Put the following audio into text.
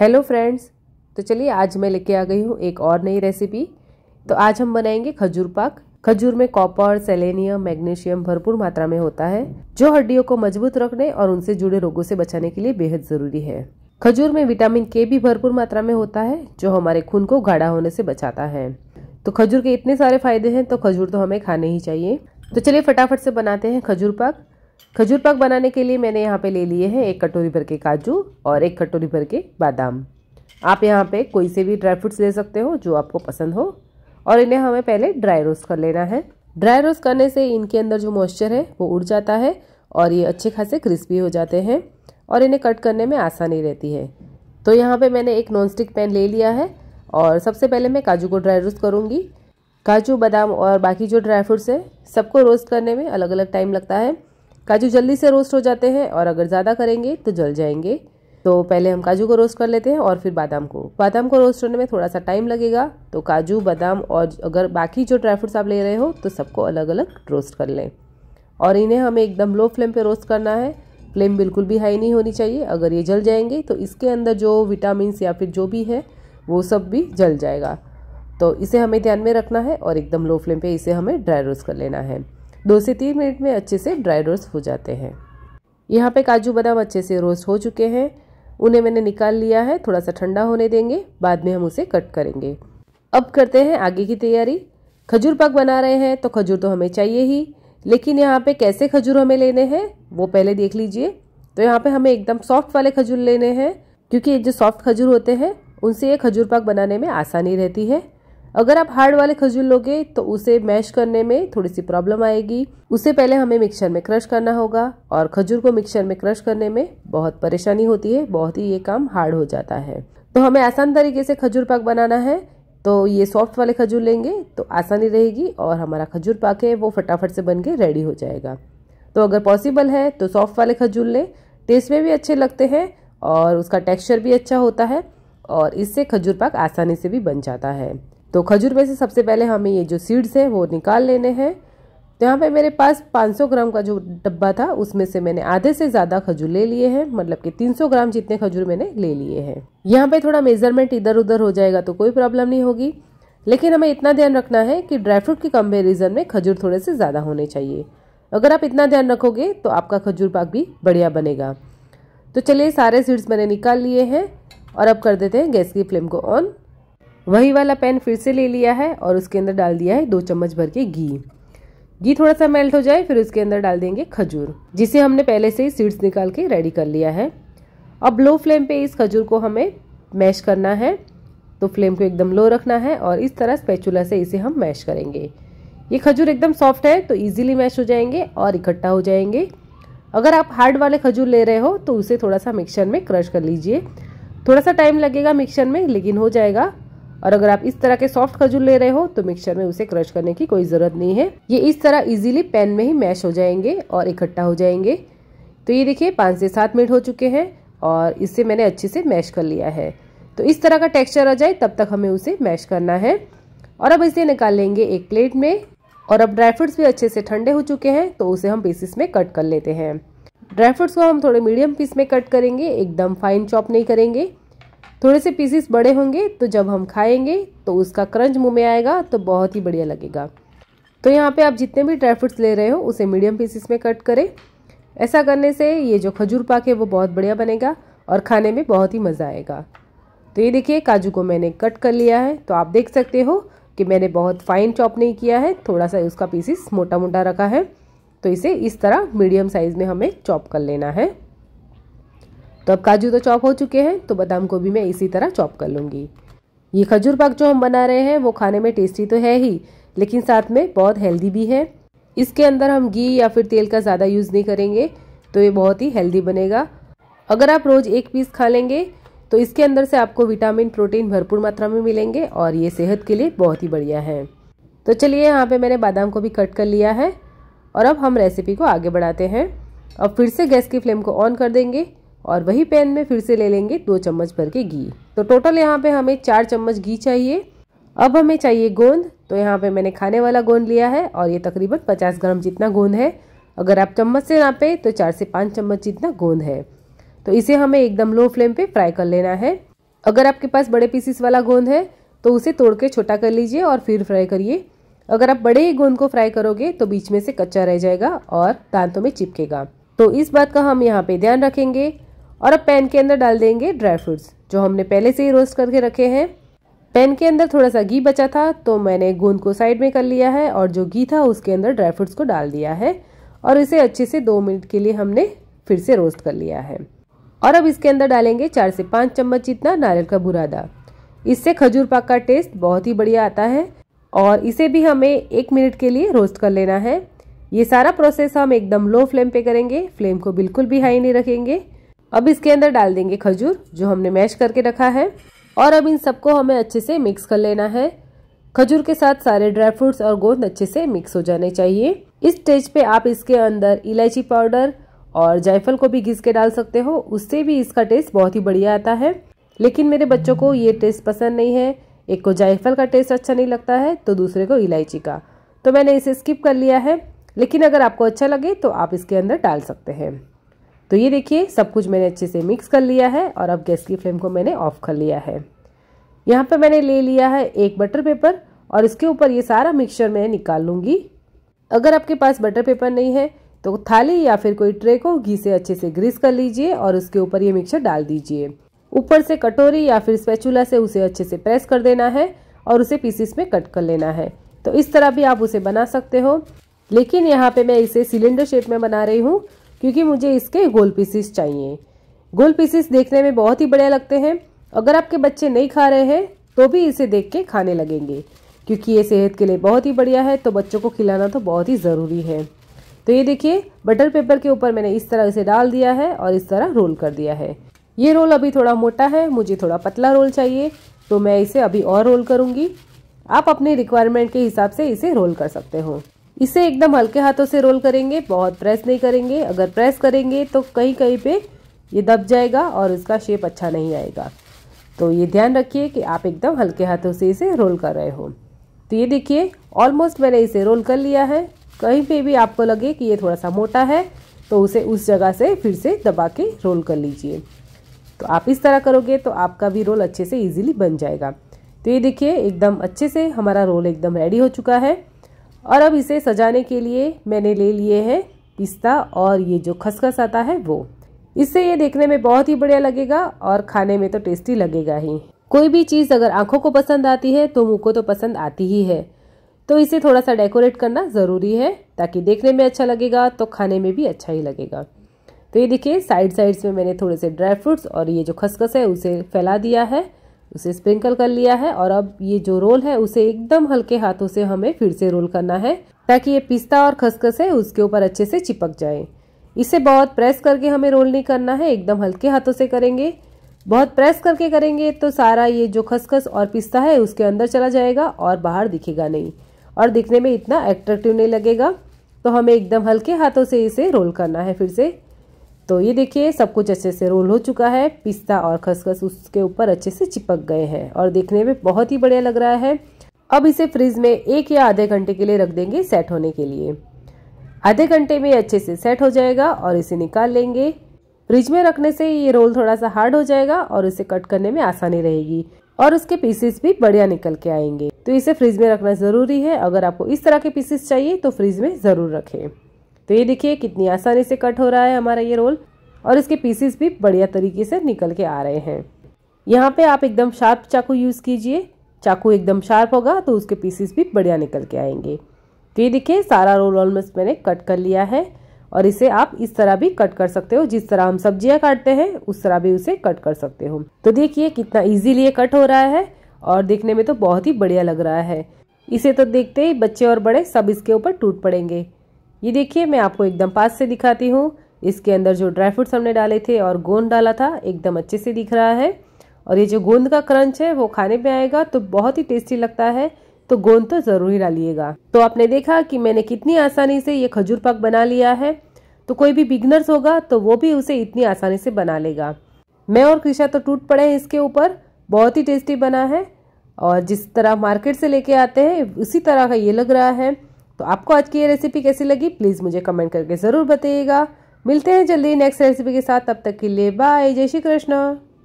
hello friends तो चलिए आज मैं लेके आ गई हूँ एक और नई रेसिपी तो आज हम बनाएंगे खजूर पाक खजूर में कॉपर सेलेनियम मैग्नीशियम भरपूर मात्रा में होता है जो हड्डियों को मजबूत रखने और उनसे जुड़े रोगों से बचाने के लिए बेहद ज़रूरी है खजूर में विटामिन के भी भरपूर मात्रा में होता है जो हमारे खून को गाढ़ा होने से बचाता है तो खजूर के इतने सारे फायदे हैं तो खजूर तो हमें खाने ही चाहिए तो चलिए फटाफट से बनाते हैं खजूर पाक खजूर पाक बनाने के लिए मैंने यहाँ पे ले लिए हैं एक कटोरी भर के काजू और एक कटोरी भर के बादाम आप यहाँ पे कोई से भी ड्राई फ्रूट्स ले सकते हो जो आपको पसंद हो और इन्हें हमें पहले ड्राई रोस्ट कर लेना है ड्राई रोस्ट करने से इनके अंदर जो मॉइस्चर है वो उड़ जाता है और ये अच्छे खासे क्रिस्पी हो जाते हैं और इन्हें कट करने में आसानी रहती है तो यहाँ पर मैंने एक नॉन स्टिक पैन ले लिया है और सबसे पहले मैं काजू को ड्राई रोस्ट करूँगी काजू बादाम और बाकी जो ड्राई फ्रूट्स हैं सबको रोस्ट करने में अलग अलग टाइम लगता है काजू जल्दी से रोस्ट हो जाते हैं और अगर ज़्यादा करेंगे तो जल जाएंगे तो पहले हम काजू को रोस्ट कर लेते हैं और फिर बादाम को बादाम को रोस्ट होने में थोड़ा सा टाइम लगेगा तो काजू बादाम और अगर बाकी जो ड्राई फ्रूट्स आप ले रहे हो तो सबको अलग अलग रोस्ट कर लें और इन्हें हमें एकदम लो फ्लेम पर रोस्ट करना है फ्लेम बिल्कुल भी हाई नहीं होनी चाहिए अगर ये जल जाएंगे तो इसके अंदर जो विटामिन या फिर जो भी है वो सब भी जल जाएगा तो इसे हमें ध्यान में रखना है और एकदम लो फ्लेम पे इसे हमें ड्राई रोस्ट कर लेना है दो से तीन मिनट में अच्छे से ड्राई रोस्ट हो जाते हैं यहाँ पे काजू बादाम अच्छे से रोस्ट हो चुके हैं उन्हें मैंने निकाल लिया है थोड़ा सा ठंडा होने देंगे बाद में हम उसे कट करेंगे अब करते हैं आगे की तैयारी खजूर पाक बना रहे हैं तो खजूर तो हमें चाहिए ही लेकिन यहाँ पे कैसे खजूर हमें लेने हैं वो पहले देख लीजिए तो यहाँ पे हमें एकदम सॉफ्ट वाले खजूर लेने हैं क्योंकि ये जो सॉफ्ट खजूर होते हैं उनसे ये खजूर पाक बनाने में आसानी रहती है अगर आप हार्ड वाले खजूर लोगे तो उसे मैश करने में थोड़ी सी प्रॉब्लम आएगी उसे पहले हमें मिक्सर में क्रश करना होगा और खजूर को मिक्सर में क्रश करने में बहुत परेशानी होती है बहुत ही ये काम हार्ड हो जाता है तो हमें आसान तरीके से खजूर पाक बनाना है तो ये सॉफ्ट वाले खजूर लेंगे तो आसानी रहेगी और हमारा खजूर पाक है वो फटाफट से बन के रेडी हो जाएगा तो अगर पॉसिबल है तो सॉफ्ट वाले खजूर लें टेस्ट में भी अच्छे लगते हैं और उसका टेक्सचर भी अच्छा होता है और इससे खजूर पाक आसानी से भी बन जाता है तो खजूर में से सबसे पहले हमें ये जो सीड्स हैं वो निकाल लेने हैं तो यहाँ पे मेरे पास 500 ग्राम का जो डब्बा था उसमें से मैंने आधे से ज़्यादा खजूर ले लिए हैं मतलब कि 300 ग्राम जितने खजूर मैंने ले लिए हैं यहाँ पे थोड़ा मेजरमेंट इधर उधर हो जाएगा तो कोई प्रॉब्लम नहीं होगी लेकिन हमें इतना ध्यान रखना है कि ड्राई फ्रूट के कंपेरिजन में खजूर थोड़े से ज़्यादा होने चाहिए अगर आप इतना ध्यान रखोगे तो आपका खजूर पाक भी बढ़िया बनेगा तो चलिए सारे सीड्स मैंने निकाल लिए हैं और अब कर देते हैं गैस की फ्लेम को ऑन वही वाला पैन फिर से ले लिया है और उसके अंदर डाल दिया है दो चम्मच भर के घी घी थोड़ा सा मेल्ट हो जाए फिर उसके अंदर डाल देंगे खजूर जिसे हमने पहले से ही सीड्स निकाल के रेडी कर लिया है अब लो फ्लेम पे इस खजूर को हमें मैश करना है तो फ्लेम को एकदम लो रखना है और इस तरह स्पैचुला से इसे हम मैश करेंगे ये खजूर एकदम सॉफ्ट है तो इजीली मैश हो जाएंगे और इकट्ठा हो जाएंगे अगर आप हार्ड वाले खजूर ले रहे हो तो उसे थोड़ा सा मिक्सर में क्रश कर लीजिए थोड़ा सा टाइम लगेगा मिक्सर में लेकिन हो जाएगा और अगर आप इस तरह के सॉफ्ट खजूर ले रहे हो तो मिक्सचर में उसे क्रश करने की कोई ज़रूरत नहीं है ये इस तरह इजीली पैन में ही मैश हो जाएंगे और इकट्ठा हो जाएंगे तो ये देखिए पाँच से सात मिनट हो चुके हैं और इससे मैंने अच्छे से मैश कर लिया है तो इस तरह का टेक्स्चर आ जाए तब तक हमें उसे मैश करना है और अब इसे निकाल लेंगे एक प्लेट में और अब ड्राई फ्रूट्स भी अच्छे से ठंडे हो चुके हैं तो उसे हम पीसेस में कट कर लेते हैं ड्राई फ्रूट्स को हम थोड़े मीडियम पीस में कट करेंगे एकदम फाइन चॉप नहीं करेंगे थोड़े से पीसीस बड़े होंगे तो जब हम खाएंगे तो उसका क्रंच मुंह में आएगा तो बहुत ही बढ़िया लगेगा तो यहाँ पे आप जितने भी ड्राई फ्रूट्स ले रहे हो उसे मीडियम पीसीस में कट करें ऐसा करने से ये जो खजूर पाक है वो बहुत बढ़िया बनेगा और खाने में बहुत ही मज़ा आएगा तो ये देखिए काजू को मैंने कट कर लिया है तो आप देख सकते हो कि मैंने बहुत फाइन चॉप नहीं किया है थोड़ा सा उसका पीसीस मोटा मोटा रखा है तो इसे इस तरह मीडियम साइज़ में हमें चॉप कर लेना है तो अब काजू तो चॉप हो चुके हैं तो बादाम को भी मैं इसी तरह चॉप कर लूँगी ये खजूर पाक जो हम बना रहे हैं वो खाने में टेस्टी तो है ही लेकिन साथ में बहुत हेल्दी भी है इसके अंदर हम घी या फिर तेल का ज़्यादा यूज़ नहीं करेंगे तो ये बहुत ही हेल्दी बनेगा अगर आप रोज़ एक पीस खा लेंगे तो इसके अंदर से आपको विटामिन प्रोटीन भरपूर मात्रा में मिलेंगे और ये सेहत के लिए बहुत ही बढ़िया है तो चलिए यहाँ पे मैंने बादाम को भी कट कर लिया है और अब हम रेसिपी को आगे बढ़ाते हैं अब फिर से गैस की फ्लेम को ऑन कर देंगे और वही पैन में फिर से ले लेंगे दो चम्मच भर के घी तो टोटल यहाँ पे हमें चार चम्मच घी चाहिए अब हमें चाहिए गोंद तो यहाँ पे मैंने खाने वाला गोंद लिया है और ये तकरीबन 50 ग्राम जितना गोंद है अगर आप चम्मच से पे तो चार से पाँच चम्मच जितना गोंद है तो इसे हमें एकदम लो फ्लेम पे फ्राई कर लेना है अगर आपके पास बड़े पीसीस वाला गोंद है तो उसे तोड़ के छोटा कर लीजिए और फिर फ्राई करिए अगर आप बड़े ही गोंद को फ्राई करोगे तो बीच में से कच्चा रह जाएगा और दांतों में चिपकेगा तो इस बात का हम यहाँ पे ध्यान रखेंगे और अब पैन के अंदर डाल देंगे ड्राई फ्रूट्स जो हमने पहले से ही रोस्ट करके रखे हैं पैन के अंदर थोड़ा सा घी बचा था तो मैंने गूंद को साइड में कर लिया है और जो घी था उसके अंदर ड्राई फ्रूट्स को डाल दिया है और इसे अच्छे से दो मिनट के लिए हमने फिर से रोस्ट कर लिया है और अब इसके अंदर डालेंगे चार से पाँच चम्मच जितना नारियल का बुरादा इससे खजूर पाक का टेस्ट बहुत ही बढ़िया आता है और इसे भी हमें एक मिनट के लिए रोस्ट कर लेना है ये सारा प्रोसेस हम एकदम लो फ्लेम पे करेंगे फ्लेम को बिल्कुल भी हाई नहीं रखेंगे अब इसके अंदर डाल देंगे खजूर जो हमने मैश करके रखा है और अब इन सबको हमें अच्छे से मिक्स कर लेना है खजूर के साथ सारे ड्राई फ्रूट्स और गोंद अच्छे से मिक्स हो जाने चाहिए इस स्टेज पे आप इसके अंदर इलायची पाउडर और जायफल को भी घिस के डाल सकते हो उससे भी इसका टेस्ट बहुत ही बढ़िया आता है लेकिन मेरे बच्चों को ये टेस्ट पसंद नहीं है एक को जायफल का टेस्ट अच्छा नहीं लगता है तो दूसरे को इलायची का तो मैंने इसे स्किप कर लिया है लेकिन अगर आपको अच्छा लगे तो आप इसके अंदर डाल सकते हैं तो ये देखिए सब कुछ मैंने अच्छे से मिक्स कर लिया है और अब गैस की फ्लेम को मैंने ऑफ कर लिया है यहाँ पर मैंने ले लिया है एक बटर पेपर और इसके ऊपर ये सारा मिक्सचर मैं निकाल लूँगी अगर आपके पास बटर पेपर नहीं है तो थाली या फिर कोई ट्रे को घी से अच्छे से ग्रीस कर लीजिए और उसके ऊपर ये मिक्सचर डाल दीजिए ऊपर से कटोरी या फिर स्पैचुला से उसे अच्छे से प्रेस कर देना है और उसे पीसेस में कट कर लेना है तो इस तरह भी आप उसे बना सकते हो लेकिन यहाँ पे मैं इसे सिलेंडर शेप में बना रही हूँ क्योंकि मुझे इसके गोल पीसेस चाहिए गोल पीसेस देखने में बहुत ही बढ़िया लगते हैं अगर आपके बच्चे नहीं खा रहे हैं तो भी इसे देख के खाने लगेंगे क्योंकि ये सेहत के लिए बहुत ही बढ़िया है तो बच्चों को खिलाना तो बहुत ही ज़रूरी है तो ये देखिए बटर पेपर के ऊपर मैंने इस तरह इसे डाल दिया है और इस तरह रोल कर दिया है ये रोल अभी थोड़ा मोटा है मुझे थोड़ा पतला रोल चाहिए तो मैं इसे अभी और रोल करूँगी आप अपने रिक्वायरमेंट के हिसाब से इसे रोल कर सकते हो इसे एकदम हल्के हाथों से रोल करेंगे बहुत प्रेस नहीं करेंगे अगर प्रेस करेंगे तो कहीं कहीं पे ये दब जाएगा और इसका शेप अच्छा नहीं आएगा तो ये ध्यान रखिए कि आप एकदम हल्के हाथों से इसे रोल कर रहे हो तो ये देखिए ऑलमोस्ट मैंने इसे रोल कर लिया है कहीं पे भी आपको लगे कि ये थोड़ा सा मोटा है तो उसे उस जगह से फिर से दबा के रोल कर लीजिए तो आप इस तरह करोगे तो आपका भी रोल अच्छे से इजीली बन जाएगा तो ये देखिए एकदम अच्छे से हमारा रोल एकदम रेडी हो चुका है और अब इसे सजाने के लिए मैंने ले लिए हैं पिस्ता और ये जो खसखस आता है वो इससे ये देखने में बहुत ही बढ़िया लगेगा और खाने में तो टेस्टी लगेगा ही कोई भी चीज़ अगर आंखों को पसंद आती है तो मुँह को तो पसंद आती ही है तो इसे थोड़ा सा डेकोरेट करना ज़रूरी है ताकि देखने में अच्छा लगेगा तो खाने में भी अच्छा ही लगेगा तो ये देखिए साइड साइड्स में मैंने थोड़े से ड्राई फ्रूट्स और ये जो खसखस है उसे फैला दिया है उसे स्प्रिंकल कर लिया है और अब ये जो रोल है उसे एकदम हल्के हाथों से हमें फिर से रोल करना है ताकि ये पिस्ता और खसखस है उसके ऊपर अच्छे से चिपक जाए इसे बहुत प्रेस करके हमें रोल नहीं करना है एकदम हल्के हाथों से करेंगे बहुत प्रेस करके करेंगे तो सारा ये जो खसखस और पिस्ता है उसके अंदर चला जाएगा और बाहर दिखेगा नहीं और दिखने में इतना एट्रेक्टिव नहीं लगेगा तो हमें एकदम हल्के हाथों से इसे रोल करना है फिर से तो ये देखिए सब कुछ अच्छे से रोल हो चुका है पिस्ता और खसखस उसके ऊपर अच्छे से चिपक गए हैं और देखने में बहुत ही बढ़िया लग रहा है अब इसे फ्रिज में एक या आधे घंटे के लिए रख देंगे सेट होने के लिए आधे घंटे में अच्छे से सेट हो जाएगा और इसे निकाल लेंगे फ्रिज में रखने से ये रोल थोड़ा सा हार्ड हो जाएगा और इसे कट करने में आसानी रहेगी और उसके पीसेस भी बढ़िया निकल के आएंगे तो इसे फ्रिज में रखना ज़रूरी है अगर आपको इस तरह के पीसेस चाहिए तो फ्रिज में ज़रूर रखें तो ये देखिए कितनी आसानी से कट हो रहा है हमारा ये रोल और इसके पीसेस भी बढ़िया तरीके से निकल के आ रहे हैं यहाँ पे आप एकदम शार्प चाकू यूज़ कीजिए चाकू एकदम शार्प होगा तो उसके पीसेस भी बढ़िया निकल के आएंगे तो ये देखिए सारा रोल ऑलमोस्ट मैंने कट कर लिया है और इसे आप इस तरह भी कट कर सकते हो जिस तरह हम सब्जियां काटते हैं उस तरह भी उसे कट कर सकते हो तो देखिए कितना इजीली ये कट हो रहा है और देखने में तो बहुत ही बढ़िया लग रहा है इसे तो देखते ही बच्चे और बड़े सब इसके ऊपर टूट पड़ेंगे ये देखिए मैं आपको एकदम पास से दिखाती हूँ इसके अंदर जो ड्राई फ्रूट्स हमने डाले थे और गोंद डाला था एकदम अच्छे से दिख रहा है और ये जो गोंद का क्रंच है वो खाने में आएगा तो बहुत ही टेस्टी लगता है तो गोंद तो ज़रूर डालिएगा तो आपने देखा कि मैंने कितनी आसानी से ये खजूर पाक बना लिया है तो कोई भी बिगनर्स होगा तो वो भी उसे इतनी आसानी से बना लेगा मैं और कृषा तो टूट पड़े हैं इसके ऊपर बहुत ही टेस्टी बना है और जिस तरह मार्केट से लेके आते हैं उसी तरह का ये लग रहा है तो आपको आज की ये रेसिपी कैसी लगी प्लीज़ मुझे कमेंट करके ज़रूर बताइएगा मिलते हैं जल्दी नेक्स्ट रेसिपी के साथ तब तक के लिए बाय जय श्री कृष्ण